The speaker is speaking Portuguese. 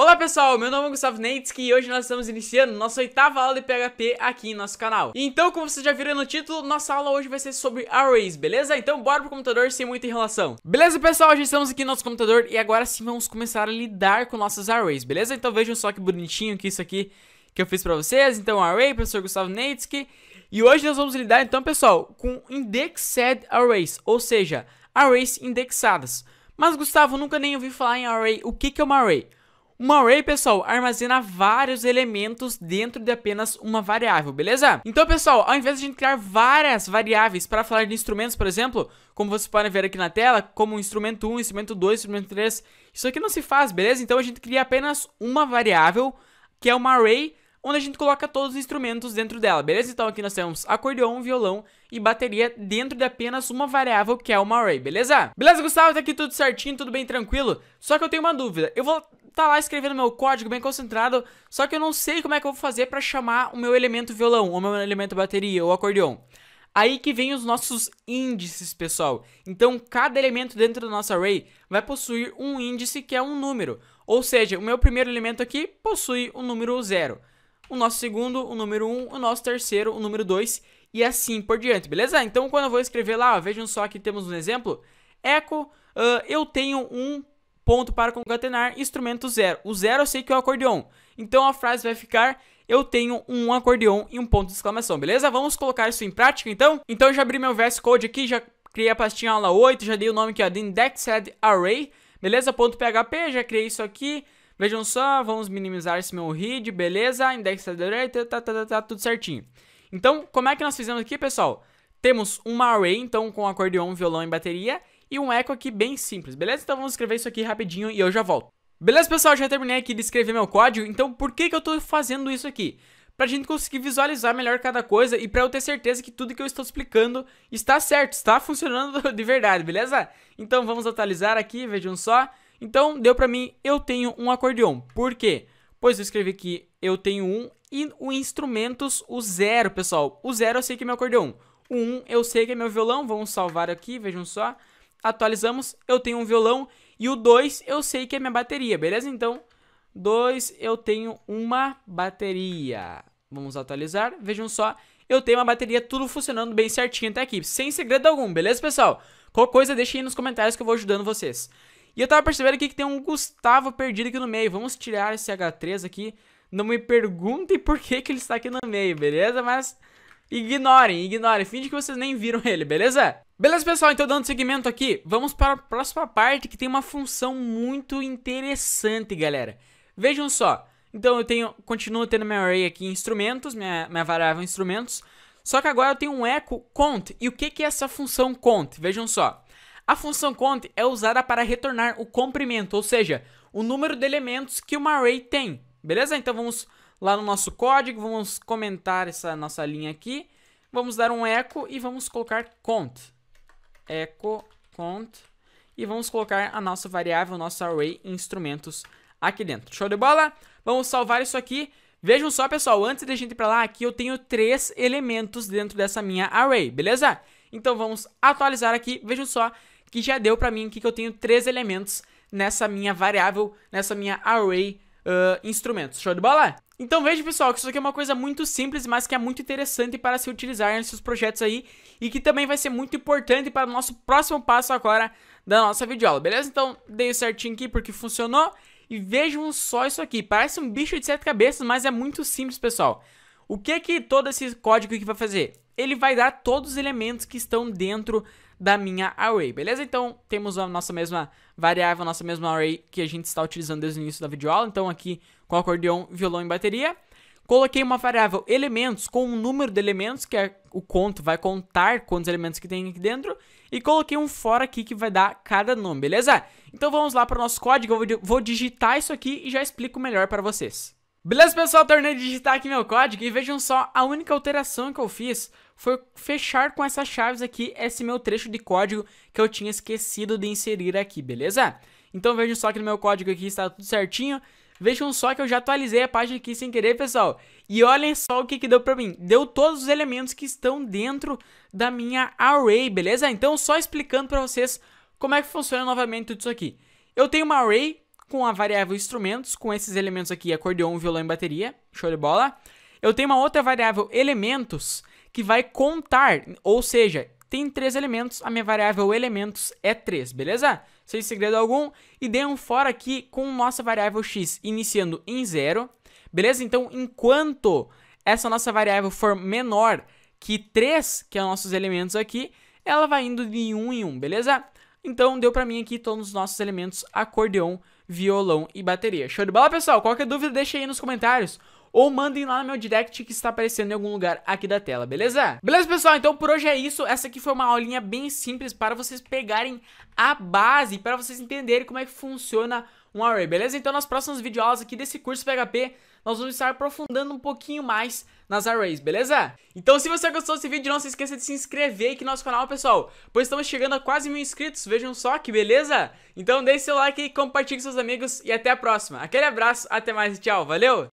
Olá pessoal, meu nome é Gustavo Neitzky e hoje nós estamos iniciando nossa oitava aula de PHP aqui em nosso canal. então, como vocês já viram no título, nossa aula hoje vai ser sobre arrays, beleza? Então bora pro computador sem muita enrolação. Beleza pessoal, já estamos aqui no nosso computador e agora sim vamos começar a lidar com nossos arrays, beleza? Então vejam só que bonitinho que isso aqui que eu fiz pra vocês. Então array, professor Gustavo Neitzky. E hoje nós vamos lidar então pessoal com indexed arrays, ou seja, arrays indexadas. Mas Gustavo, nunca nem ouvi falar em array, o que que é uma array? Uma array, pessoal, armazena vários elementos dentro de apenas uma variável, beleza? Então, pessoal, ao invés de a gente criar várias variáveis para falar de instrumentos, por exemplo, como vocês podem ver aqui na tela, como instrumento 1, instrumento 2, instrumento 3, isso aqui não se faz, beleza? Então a gente cria apenas uma variável, que é uma array, onde a gente coloca todos os instrumentos dentro dela, beleza? Então aqui nós temos acordeon, violão e bateria dentro de apenas uma variável que é uma array, beleza? Beleza, Gustavo? Tá aqui tudo certinho, tudo bem tranquilo? Só que eu tenho uma dúvida, eu vou tá lá escrevendo meu código bem concentrado, só que eu não sei como é que eu vou fazer para chamar o meu elemento violão, ou meu elemento bateria, ou acordeon. Aí que vem os nossos índices, pessoal. Então, cada elemento dentro do nosso array vai possuir um índice que é um número. Ou seja, o meu primeiro elemento aqui possui o um número 0. O nosso segundo, o número 1, um, o nosso terceiro, o número 2 e assim por diante, beleza? Então, quando eu vou escrever lá, ó, vejam só que temos um exemplo. Echo, uh, eu tenho um ponto para concatenar, instrumento zero. O zero eu sei que é o acordeon. Então a frase vai ficar eu tenho um acordeon e um ponto de exclamação, beleza? Vamos colocar isso em prática então? Então eu já abri meu VS Code aqui, já criei a pastinha aula 8, já dei o nome que é de indexed array, beleza? Ponto .php, já criei isso aqui. Vejam só, vamos minimizar esse meu read, beleza? Indexed array, tá, tá, tá, tá, tudo certinho. Então, como é que nós fizemos aqui, pessoal? Temos uma array, então, com acordeon, violão e bateria, e um eco aqui bem simples, beleza? Então vamos escrever isso aqui rapidinho e eu já volto. Beleza, pessoal? Já terminei aqui de escrever meu código, então por que, que eu estou fazendo isso aqui? Para a gente conseguir visualizar melhor cada coisa e para eu ter certeza que tudo que eu estou explicando está certo, está funcionando de verdade, beleza? Então vamos atualizar aqui, vejam só. Então deu para mim, eu tenho um acordeon. Por quê? Pois eu escrevi aqui, eu tenho um e o instrumentos, o zero, pessoal. O zero eu sei que é meu acordeon. O um eu sei que é meu violão. Vamos salvar aqui, vejam só atualizamos, eu tenho um violão e o 2 eu sei que é minha bateria, beleza? Então, 2 eu tenho uma bateria. Vamos atualizar, vejam só, eu tenho uma bateria tudo funcionando bem certinho até aqui, sem segredo algum, beleza, pessoal? Qualquer coisa, deixa aí nos comentários que eu vou ajudando vocês. E eu tava percebendo aqui que tem um Gustavo perdido aqui no meio, vamos tirar esse H3 aqui. Não me perguntem por que, que ele está aqui no meio, beleza? Mas ignorem, ignorem, finge que vocês nem viram ele, beleza? Beleza, pessoal? Então, dando seguimento aqui, vamos para a próxima parte que tem uma função muito interessante, galera. Vejam só. Então, eu tenho, continuo tendo minha array aqui instrumentos, minha, minha variável instrumentos. Só que agora eu tenho um echo count. E o que, que é essa função count? Vejam só. A função count é usada para retornar o comprimento, ou seja, o número de elementos que uma array tem. Beleza? Então, vamos lá no nosso código, vamos comentar essa nossa linha aqui. Vamos dar um echo e vamos colocar count echo cont e vamos colocar a nossa variável, o nosso array instrumentos aqui dentro. Show de bola? Vamos salvar isso aqui. Vejam só, pessoal, antes de a gente ir para lá, aqui eu tenho três elementos dentro dessa minha array, beleza? Então vamos atualizar aqui, vejam só que já deu para mim aqui que eu tenho três elementos nessa minha variável, nessa minha array uh, instrumentos. Show de bola? Então veja, pessoal, que isso aqui é uma coisa muito simples, mas que é muito interessante para se utilizar nesses projetos aí e que também vai ser muito importante para o nosso próximo passo agora da nossa videoaula, beleza? Então, dei certinho aqui porque funcionou e vejam só isso aqui. Parece um bicho de sete cabeças, mas é muito simples, pessoal. O que que todo esse código aqui vai fazer? Ele vai dar todos os elementos que estão dentro da minha array, beleza? Então, temos a nossa mesma variável, a nossa mesma array que a gente está utilizando desde o início da videoaula. Então, aqui com acordeão, violão e bateria. Coloquei uma variável elementos com um número de elementos, que é o conto, vai contar quantos elementos que tem aqui dentro. E coloquei um fora aqui que vai dar cada nome, beleza? Então vamos lá para o nosso código, eu vou digitar isso aqui e já explico melhor para vocês. Beleza, pessoal? Tornei de digitar aqui meu código e vejam só, a única alteração que eu fiz foi fechar com essas chaves aqui esse meu trecho de código que eu tinha esquecido de inserir aqui, beleza? Então vejam só que no meu código aqui está tudo certinho. Vejam só que eu já atualizei a página aqui sem querer, pessoal. E olhem só o que, que deu pra mim. Deu todos os elementos que estão dentro da minha array, beleza? Então só explicando pra vocês como é que funciona novamente tudo isso aqui. Eu tenho uma array com a variável instrumentos, com esses elementos aqui, acordeon, violão e bateria, show de bola. Eu tenho uma outra variável elementos, que vai contar, ou seja, tem três elementos, a minha variável elementos é três, beleza? Sem segredo algum, e dei um fora aqui com nossa variável x iniciando em zero, beleza? Então, enquanto essa nossa variável for menor que 3, que é nossos elementos aqui, ela vai indo de 1 um em 1, um, beleza? Então deu para mim aqui todos os nossos elementos acordeão, violão e bateria. Show de bola, pessoal? Qualquer dúvida deixa aí nos comentários ou mandem lá no meu direct que está aparecendo em algum lugar aqui da tela, beleza? Beleza, pessoal? Então por hoje é isso. Essa aqui foi uma aulinha bem simples para vocês pegarem a base, para vocês entenderem como é que funciona um array, beleza? Então nas próximas videoaulas aqui desse curso PHP, nós vamos estar aprofundando um pouquinho mais nas arrays, beleza? Então se você gostou desse vídeo, não se esqueça de se inscrever aqui no nosso canal, pessoal, pois estamos chegando a quase mil inscritos, vejam só que beleza? Então deixe seu like, compartilhe com seus amigos e até a próxima. Aquele abraço, até mais e tchau, valeu!